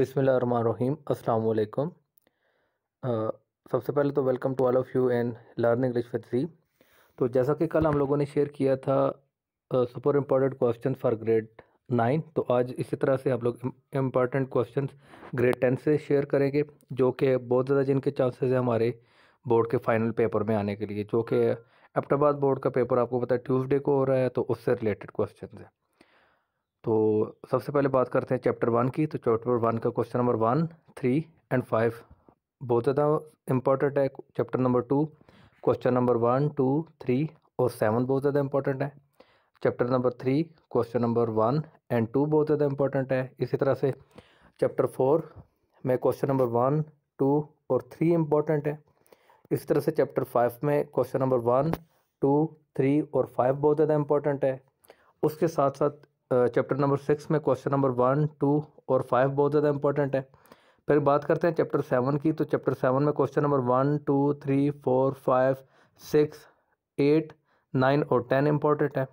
रहीम अल्लाम सबसे पहले तो welcome to all of you and learning English with C तो जैसा कि कल हम लोगों ने शेयर किया था super important question for grade nine तो आज इसी तरह से हम लोग इम्पॉर्टेंट क्वेश्चन ग्रेड टेन से शेयर करेंगे जो कि बहुत ज़्यादा जिनके चांसेस हैं हमारे बोर्ड के फाइनल पेपर में आने के लिए जो कि अब्टाबाद बोर्ड का पेपर आपको पता है ट्यूसडे को हो रहा है तो उससे रिलेटेड क्वेश्चन है तो सबसे पहले बात करते हैं चैप्टर वन की तो चैप्टर वन का question number one three and five बहुत ज़्यादा इंपॉर्टेंट है chapter number two question number one two three और सेवन बहुत ज़्यादा इंपॉर्टेंट है chapter number three question number one and two बहुत ज़्यादा इंपॉर्टेंट है इसी तरह से चैप्टर फोर में क्वेश्चन नंबर वन टू और थ्री इम्पॉर्टेंट है इस तरह से चैप्टर फाइव में question number one two three और फाइव बहुत ज़्यादा इंपॉर्टेंट है उसके साथ साथ चैप्टर नंबर सिक्स में क्वेश्चन नंबर वन टू और फाइव बहुत ज़्यादा इंपॉर्टेंट है फिर बात करते हैं चैप्टर सेवन की तो चैप्टर सेवन में question number one two three four five six eight nine और टेन इंपॉर्टेंट है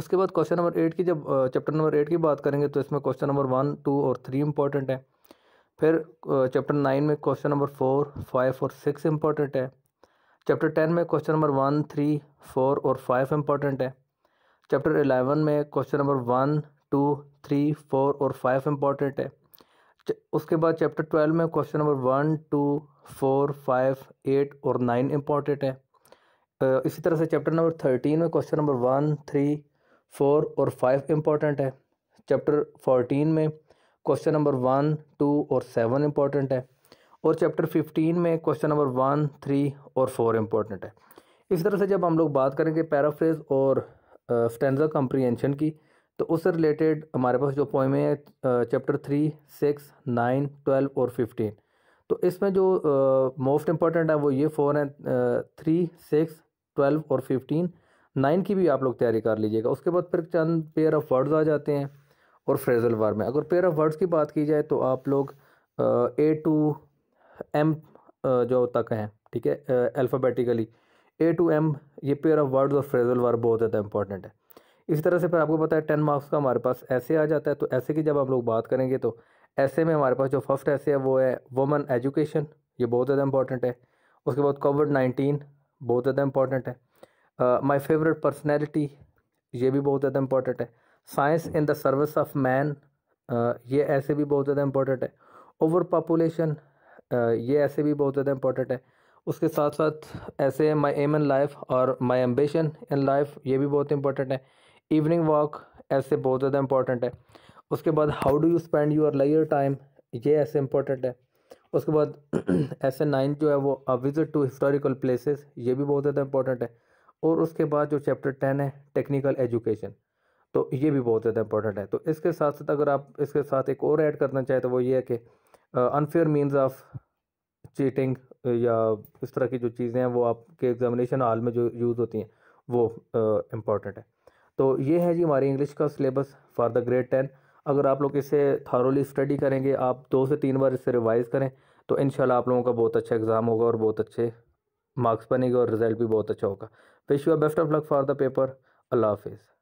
उसके बाद क्वेश्चन नंबर एट की जब चैप्टर नंबर एट की बात करेंगे तो इसमें क्वेश्चन नंबर वन टू और थ्री इंपॉर्टेंट है फिर चैप्टर नाइन में क्वेश्चन नंबर फोर फाइव और सिक्स इंपॉर्टेंट है चैप्टर टेन में question number one three four और फाइव इंपॉर्टेंट है चैप्टर एलेवन में question number one two three four और फाइव इम्पॉर्टेंट है उसके बाद चैप्टर ट्वेल्व में question number one two four five eight और नाइन इम्पॉर्टेंट है इसी तरह से चैप्टर नंबर थर्टीन में question number one three four और फाइव इम्पॉर्टेंट है चैप्टर फोर्टीन में क्वेश्चन नंबर वन टू और सेवन इम्पॉर्टेंट है और चैप्टर फिफ्टीन में क्वेश्चन नंबर वन थ्री और फोर इम्पॉर्टेंट है इस तरह से जब हम लोग बात करेंगे पैराफ्रेज और स्टेंजा कंप्रीहेंशन की तो उससे रिलेटेड हमारे पास जो पोएम है chapter three six nine twelve और फिफ्टीन तो इसमें जो मोस्ट इम्पॉर्टेंट है वो ये फोर हैं थ्री सिक्स ट्वेल्व और फिफ्टीन नाइन की भी आप लोग तैयारी कर लीजिएगा उसके बाद फिर चंद पेयर ऑफ वर्ड्स आ जाते हैं और फ्रेजल वार में अगर पेयर ऑफ वर्ड्स की बात की जाए तो आप लोग ए टू एम जो तक हैं ठीक है अल्फ़ाबेटिकली ए टू एम ये पेयर ऑफ वर्ड्स और फ्रेजल वर्ब बहुत ज़्यादा इंपॉर्टेंट है इसी तरह से फिर आपको पता है टेन मार्क्स का हमारे पास ऐसे आ जाता है तो ऐसे की जब हम लोग बात करेंगे तो ऐसे में हमारे पास जो फर्स्ट ऐसे है वो है वुमन एजुकेशन ये बहुत ज़्यादा इंपॉर्टेंट है उसके बाद कोविड नाइन्टीन बहुत ज़्यादा इंपॉर्टेंट है माई फेवरेट पर्सनैलिटी ये भी बहुत ज़्यादा इंपॉर्टेंट है science in the service of man ये ऐसे भी बहुत ज़्यादा इंपॉर्टेंट है ओवर पॉपुलेशन ये ऐसे भी बहुत ज़्यादा इंपॉर्टेंट है उसके साथ साथ ऐसे माई एम इन लाइफ और माई एम्बिशन इन लाइफ ये भी बहुत इंपॉर्टेंट है इवनिंग वॉक ऐसे बहुत ज़्यादा इंपॉर्टेंट है उसके बाद how do you spend your लेयर टाइम ये ऐसे इंपॉर्टेंट है उसके बाद ऐसे नाइन जो है वो a visit to historical places ये भी बहुत ज़्यादा इंपॉर्टेंट है और उसके बाद जो चैप्टर टेन है टेक्निकल एजुकेशन तो ये भी बहुत ज़्यादा इंपॉर्टेंट है तो इसके साथ साथ अगर आप इसके साथ एक और ऐड करना चाहें तो वो ये है कि अनफेयर मीन्स ऑफ चीटिंग या इस तरह की जो चीज़ें हैं वो आपके एग्ज़ामिनेशन हाल में जो यूज़ होती हैं वो इम्पॉर्टेंट है तो ये है जी हमारी इंग्लिश का syllabus for the grade ten अगर आप लोग इसे थारोली स्टडी करेंगे आप दो से तीन बार इसे रिवाइज़ करें तो इन आप लोगों का बहुत अच्छा एग्ज़ाम होगा और बहुत अच्छे मार्क्स बनेंगे और रिज़ल्ट भी बहुत अच्छा होगा wish you best of luck for the paper अल्लाह हाफिज़